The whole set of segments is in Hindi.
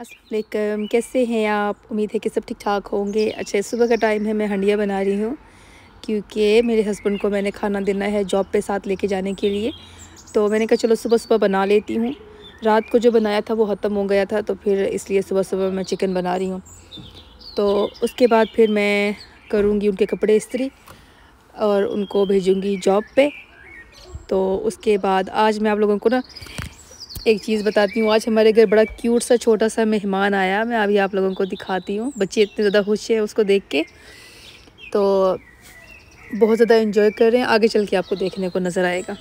असलम कैसे हैं आप उम्मीद है कि सब ठीक ठाक होंगे अच्छा सुबह का टाइम है मैं हंडिया बना रही हूँ क्योंकि मेरे हस्बैंड को मैंने खाना देना है जॉब पे साथ लेके जाने के लिए तो मैंने कहा चलो सुबह सुबह बना लेती हूँ रात को जो बनाया था वो ख़त्म हो गया था तो फिर इसलिए सुबह सुबह मैं चिकन बना रही हूँ तो उसके बाद फिर मैं करूँगी उनके कपड़े इस्त्री और उनको भेजूँगी जॉब पर तो उसके बाद आज मैं आप लोगों को ना एक चीज़ बताती हूँ आज हमारे घर बड़ा क्यूट सा छोटा सा मेहमान आया मैं अभी आप लोगों को दिखाती हूँ बच्चे इतने ज़्यादा खुश है उसको देख के तो बहुत ज़्यादा इन्जॉय कर रहे हैं आगे चल के आपको देखने को नज़र आएगा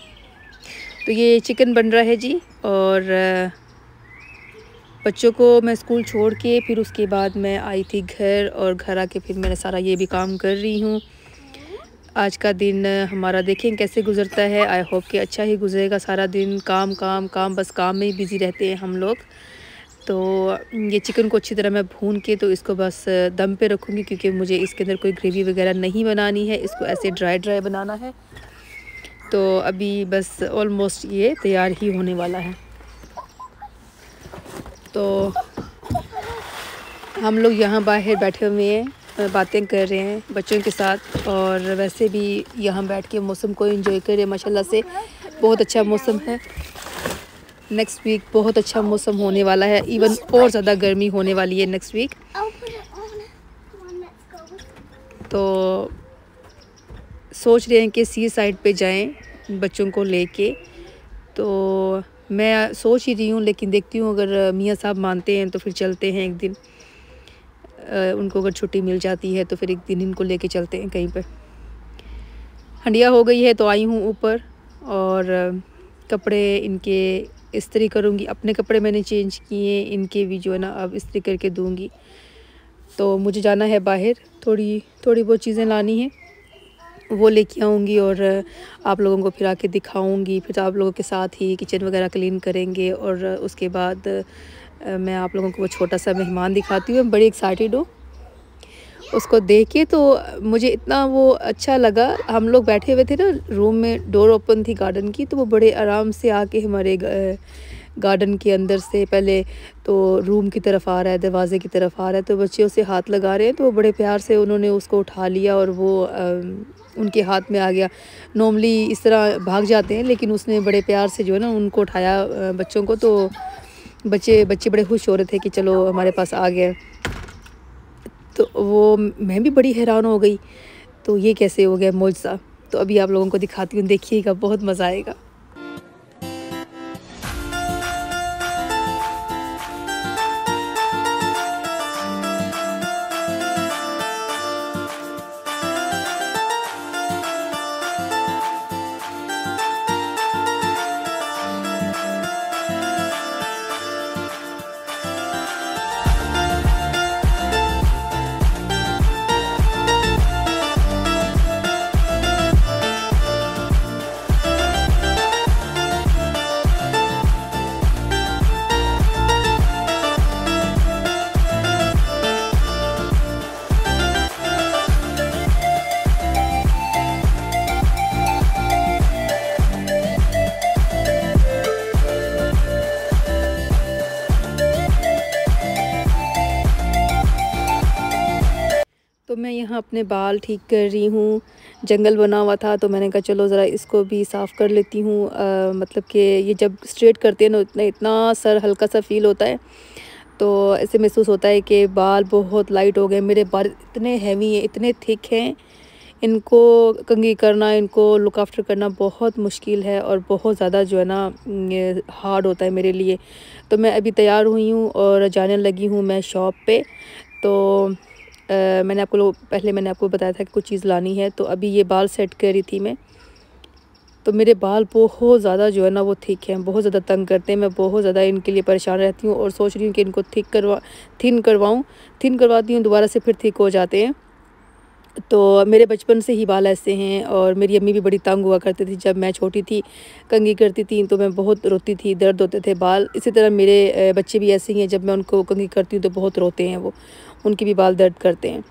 तो ये चिकन बन रहा है जी और बच्चों को मैं स्कूल छोड़ के फिर उसके बाद मैं आई थी घर और घर आके फिर मैंने सारा ये भी काम कर रही हूँ आज का दिन हमारा देखें कैसे गुजरता है आई होप कि अच्छा ही गुजरेगा सारा दिन काम काम काम बस काम में ही बिज़ी रहते हैं हम लोग तो ये चिकन को अच्छी तरह मैं भून के तो इसको बस दम पे रखूँगी क्योंकि मुझे इसके अंदर कोई ग्रेवी वगैरह नहीं बनानी है इसको ऐसे ड्राई ड्राई बनाना है तो अभी बस ऑलमोस्ट ये तैयार ही होने वाला है तो हम लोग यहाँ बाहर बैठे हुए हैं बातें कर रहे हैं बच्चों के साथ और वैसे भी यहाँ बैठ के मौसम को इन्जॉय कर रहे हैं माशाला से बहुत अच्छा मौसम है नेक्स्ट वीक बहुत अच्छा मौसम होने वाला है इवन और ज़्यादा गर्मी होने वाली है नेक्स्ट वीक तो सोच रहे हैं कि सी साइड पे जाएं बच्चों को लेके तो मैं सोच ही रही हूँ लेकिन देखती हूँ अगर मियाँ साहब मानते हैं तो फिर चलते हैं एक दिन उनको अगर छुट्टी मिल जाती है तो फिर एक दिन इनको लेके चलते हैं कहीं पर हंडिया हो गई है तो आई हूँ ऊपर और कपड़े इनके इस्त्री करूँगी अपने कपड़े मैंने चेंज किए इनके भी जो है ना अब इस्त्री करके दूँगी तो मुझे जाना है बाहर थोड़ी थोड़ी बहुत चीज़ें लानी हैं वो लेके आऊँगी और आप लोगों को फिर आके दिखाऊँगी फिर तो आप लोगों के साथ ही किचन वगैरह क्लीन करेंगे और उसके बाद मैं आप लोगों को वो छोटा सा मेहमान दिखाती हूँ बड़ी एक्साइटेड हूँ उसको देख के तो मुझे इतना वो अच्छा लगा हम लोग बैठे हुए थे ना रूम में डोर ओपन थी गार्डन की तो वो बड़े आराम से आके हमारे गार्डन के अंदर से पहले तो रूम की तरफ आ रहा है दरवाज़े की तरफ आ रहा है तो बच्चे उसे हाथ लगा रहे हैं तो वो बड़े प्यार से उन्होंने उसको उठा लिया और वो आ, उनके हाथ में आ गया नॉर्मली इस तरह भाग जाते हैं लेकिन उसने बड़े प्यार से जो है ना उनको उठाया बच्चों को तो बच्चे बच्चे बड़े खुश हो रहे थे कि चलो हमारे पास आ गए तो वो मैं भी बड़ी हैरान हो गई तो ये कैसे हो गया मोजा तो अभी आप लोगों को दिखाती हूँ देखिएगा बहुत मज़ा आएगा यहाँ अपने बाल ठीक कर रही हूँ जंगल बना हुआ था तो मैंने कहा चलो ज़रा इसको भी साफ़ कर लेती हूँ मतलब कि ये जब स्ट्रेट करते हैं ना इतना इतना सर हल्का सा फील होता है तो ऐसे महसूस होता है कि बाल बहुत लाइट हो गए मेरे बाल इतने हैवी हैं इतने थिक हैं इनको कंगी करना इनको लुक आफ्टर करना बहुत मुश्किल है और बहुत ज़्यादा जो है ना हार्ड होता है मेरे लिए तो मैं अभी तैयार हुई हूँ और जाने लगी हूँ मैं शॉप पे तो आ, मैंने आपको पहले मैंने आपको बताया था कि कुछ चीज़ लानी है तो अभी ये बाल सेट कर रही थी मैं तो मेरे बाल बहुत ज़्यादा जो है ना वो थिक हैं बहुत ज़्यादा तंग करते हैं मैं बहुत ज़्यादा इनके लिए परेशान रहती हूँ और सोच रही हूँ कि इनको थिक करवा थिन करवाऊँ थिन करवाती हूँ दोबारा से फिर थिक हो जाते हैं तो मेरे बचपन से ही बाल ऐसे हैं और मेरी अम्मी भी बड़ी तंग हुआ करती थी जब मैं छोटी थी कंगी करती थी तो मैं बहुत रोती थी दर्द होते थे बाल इसी तरह मेरे बच्चे भी ऐसे ही हैं जब मैं उनको कंगी करती हूँ तो बहुत रोते हैं वो उनके भी बाल दर्द करते हैं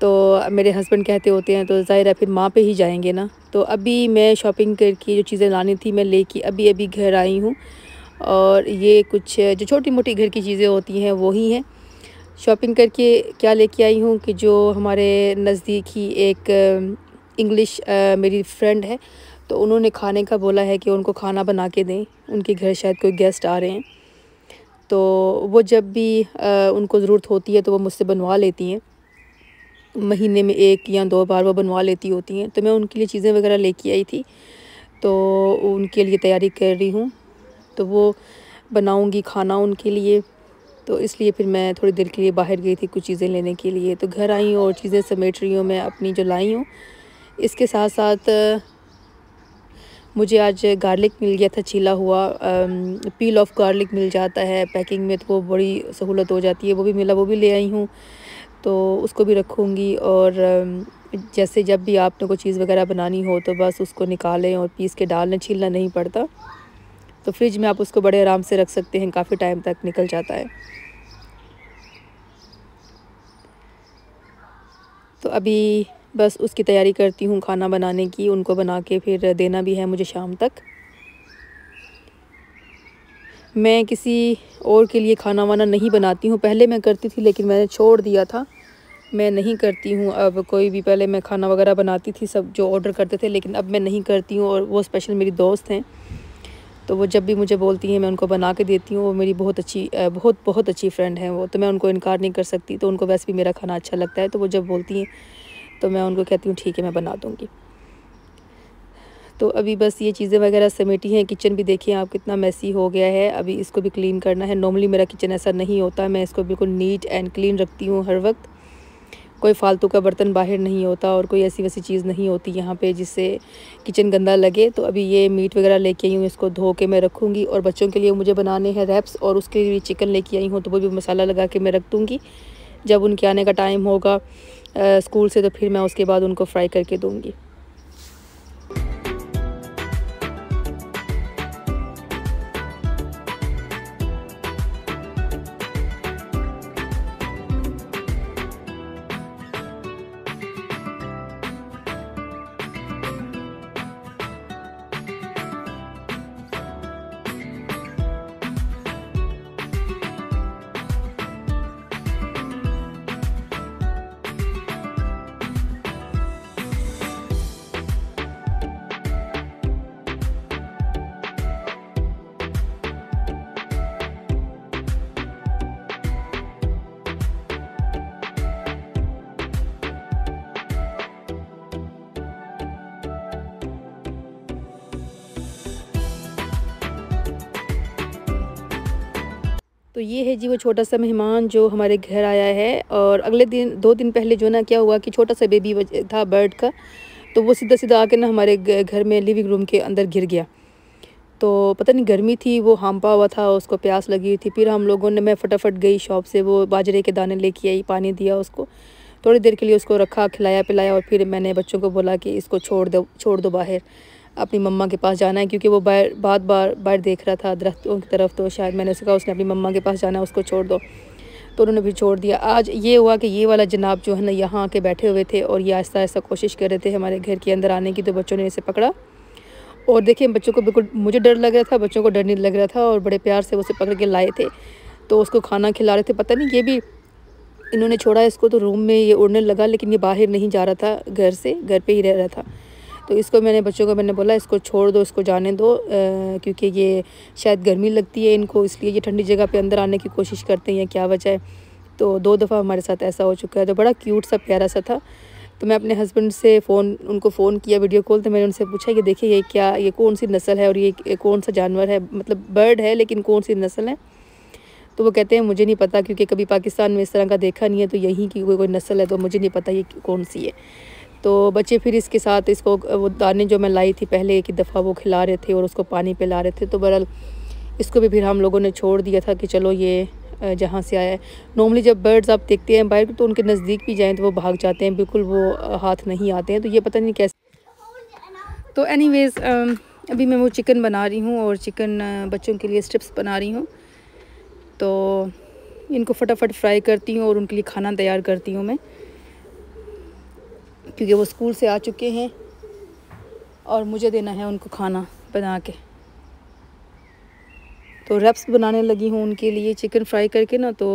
तो मेरे हस्बैंड कहते होते हैं तो ज़ाहिर है फिर माँ पे ही जाएंगे ना तो अभी मैं शॉपिंग करके जो चीज़ें लानी थी मैं लेके अभी अभी घर आई हूँ और ये कुछ जो छोटी मोटी घर की चीज़ें होती हैं वही हैं शॉपिंग करके क्या लेके आई हूँ कि जो हमारे नज़दीक ही एक इंग्लिश मेरी फ्रेंड है तो उन्होंने खाने का बोला है कि उनको खाना बना के दें उनके घर शायद कोई गेस्ट आ रहे हैं तो वो जब भी उनको ज़रूरत होती है तो वो मुझसे बनवा लेती हैं महीने में एक या दो बार वो बनवा लेती होती हैं तो मैं उनके लिए चीज़ें वगैरह लेके आई थी तो उनके लिए तैयारी कर रही हूँ तो वो बनाऊँगी खाना उनके लिए तो इसलिए फिर मैं थोड़ी देर के लिए बाहर गई थी कुछ चीज़ें लेने के लिए तो घर आई हूँ और चीज़ें समेट रही हूँ मैं अपनी जो लाई हूँ इसके साथ साथ मुझे आज गार्लिक मिल गया था छीला हुआ पील ऑफ गार्लिक मिल जाता है पैकिंग में तो वो बड़ी सहूलत हो जाती है वो भी मिला वो भी ले आई हूँ तो उसको भी रखूँगी और जैसे जब भी आपने कोई चीज़ वगैरह बनानी हो तो बस उसको निकालें और पीस के डालें छीलना नहीं पड़ता तो फ्रिज में आप उसको बड़े आराम से रख सकते हैं काफ़ी टाइम तक निकल जाता है तो अभी बस उसकी तैयारी करती हूँ खाना बनाने की उनको बना के फिर देना भी है मुझे शाम तक मैं किसी और के लिए खाना वाना नहीं बनाती हूँ पहले मैं करती थी लेकिन मैंने छोड़ दिया था मैं नहीं करती हूँ अब कोई भी पहले मैं खाना वगैरह बनाती थी सब जो ऑर्डर करते थे लेकिन अब मैं नहीं करती हूँ और वो स्पेशल मेरी दोस्त हैं तो वो जब भी मुझे बोलती हैं मैं उनको बना के देती हूँ वो मेरी बहुत अच्छी बहुत बहुत अच्छी फ्रेंड हैं वो तो मैं उनको इनकार नहीं कर सकती तो उनको वैसे भी मेरा खाना अच्छा लगता है तो वो जब बोलती हैं तो मैं उनको कहती हूँ ठीक है मैं बना दूँगी तो अभी बस ये चीज़ें वगैरह समेटी हैं किचन भी देखिए आप कितना मैसी हो गया है अभी इसको भी क्लीन करना है नॉर्मली मेरा किचन ऐसा नहीं होता मैं इसको बिल्कुल नीट एंड क्लीन रखती हूँ हर वक्त कोई फालतू का बर्तन बाहर नहीं होता और कोई ऐसी वैसी चीज़ नहीं होती यहाँ पे जिससे किचन गंदा लगे तो अभी ये मीट वगैरह लेके आई हूँ इसको धो के मैं रखूँगी और बच्चों के लिए मुझे बनाने हैं रैप्स और उसके लिए चिकन लेके आई हूँ तो वो भी मसाला लगा के मैं रख दूँगी जब उनके आने का टाइम होगा स्कूल से तो फिर मैं उसके बाद उनको फ्राई करके दूँगी तो ये है जी वो छोटा सा मेहमान जो हमारे घर आया है और अगले दिन दो दिन पहले जो ना क्या हुआ कि छोटा सा बेबी था बर्ड का तो वो सीधा सीधा आके ना हमारे घर में लिविंग रूम के अंदर गिर गया तो पता नहीं गर्मी थी वो हांपा हुआ था उसको प्यास लगी हुई थी फिर हम लोगों ने मैं फटाफट गई शॉप से वो बाजरे के दाने लेके आई पानी दिया उसको थोड़ी देर के लिए उसको रखा खिलाया पिलाया और फिर मैंने बच्चों को बोला कि इसको छोड़ दो छोड़ दो बाहर अपनी मम्मा के पास जाना है क्योंकि वो बाहर बार बार बाहर देख रहा था दरख्तों की तरफ तो शायद मैंने उसे कहा उसने अपनी मम्मा के पास जाना है उसको छोड़ दो तो उन्होंने फिर छोड़ दिया आज ये हुआ कि ये वाला जनाब जो है ना यहाँ आके बैठे हुए थे और ये आहिस्ता आहिस्ता कोशिश कर रहे थे हमारे घर के अंदर आने की तो बच्चों ने इसे पकड़ा और देखिए बच्चों को बिल्कुल मुझे डर लग रहा था बच्चों को डर नहीं लग रहा था और बड़े प्यार से उसे पकड़ के लाए थे तो उसको खाना खिला रहे थे पता नहीं ये भी इन्होंने छोड़ा इसको तो रूम में ये उड़ने लगा लेकिन ये बाहर नहीं जा रहा था घर से घर पे ही रह रहा था तो इसको मैंने बच्चों को मैंने बोला इसको छोड़ दो इसको जाने दो क्योंकि ये शायद गर्मी लगती है इनको इसलिए ये ठंडी जगह पर अंदर आने की कोशिश करते हैं क्या वजह है तो दो दफ़ा हमारे साथ ऐसा हो चुका है तो बड़ा क्यूट सा प्यारा सा था तो मैं अपने हस्बैंड से फ़ोन उनको फ़ोन किया वीडियो कॉल तो मैंने उनसे पूछा कि देखिए ये क्या ये कौन सी नस्ल है और ये कौन सा जानवर है मतलब बर्ड है लेकिन कौन सी नस्ल है तो वो कहते हैं मुझे नहीं पता क्योंकि कभी पाकिस्तान में इस तरह का देखा नहीं है तो यहीं की कोई कोई नस्ल है तो मुझे नहीं पता ये कौन सी है तो बच्चे फिर इसके साथ इसको वो दाने जो मैं लाई थी पहले एक ही दफ़ा वो खिला रहे थे और उसको पानी पिला रहे थे तो बहरहाल इसको भी फिर हम लोगों ने छोड़ दिया था कि चलो ये जहाँ से आया है नॉर्मली जब बर्ड्स आप देखते हैं बाहर तो उनके नज़दीक भी जाएँ तो वो भाग जाते हैं बिल्कुल वो हाथ नहीं आते हैं तो ये पता नहीं कैसे तो एनी अभी मैं वो चिकन बना रही हूँ और चिकन बच्चों के लिए स्ट्रिप्स बना रही हूँ तो इनको फटाफट फ्राई करती हूँ और उनके लिए खाना तैयार करती हूँ मैं क्योंकि वो स्कूल से आ चुके हैं और मुझे देना है उनको खाना बना के तो रैप्स बनाने लगी हूँ उनके लिए चिकन फ्राई करके ना तो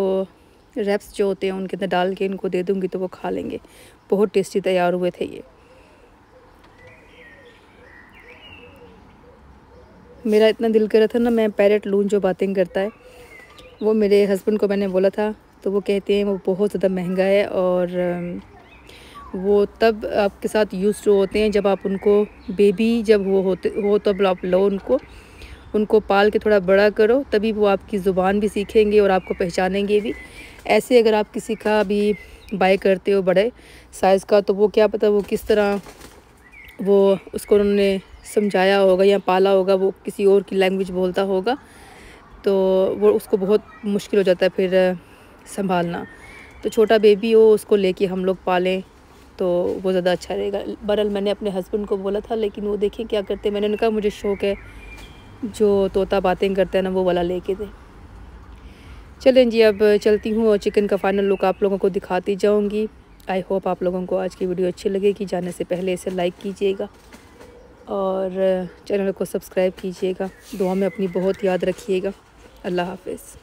रैप्स जो होते हैं उनके अंदर डाल के इनको दे दूँगी तो वो खा लेंगे बहुत टेस्टी तैयार हुए थे ये मेरा इतना दिल कर रहा था ना मैं पैरेट लून जो बातें करता है वो मेरे हस्बैंड को मैंने बोला था तो वो कहते हैं वो बहुत ज़्यादा महंगा है और वो तब आपके साथ यूज होते हैं जब आप उनको बेबी जब वो होते हो तब आप लो उनको उनको पाल के थोड़ा बड़ा करो तभी वो आपकी ज़ुबान भी सीखेंगे और आपको पहचानेंगे भी ऐसे अगर आप किसी का भी बाय करते हो बड़े साइज़ का तो वो क्या पता वो किस तरह वो उसको उन्होंने समझाया होगा या पाला होगा वो किसी और की लैंग्वेज बोलता होगा तो वो उसको बहुत मुश्किल हो जाता है फिर संभालना तो छोटा बेबी हो उसको लेके हम लोग पालें तो वो ज़्यादा अच्छा रहेगा बरअल मैंने अपने हस्बैंड को बोला था लेकिन वो देखें क्या करते मैंने उनका मुझे शौक़ है जो तोता बातें करते हैं ना वो वाला लेके दें चलें जी अब चलती हूँ और चिकन का फाइनल लुक आप लोगों को दिखाती जाऊँगी आई होप आप लोगों को आज की वीडियो अच्छी लगेगी जाने से पहले इसे लाइक कीजिएगा और चैनल को सब्सक्राइब कीजिएगा दुआ में अपनी बहुत याद रखिएगा अल्लाह हाफिज़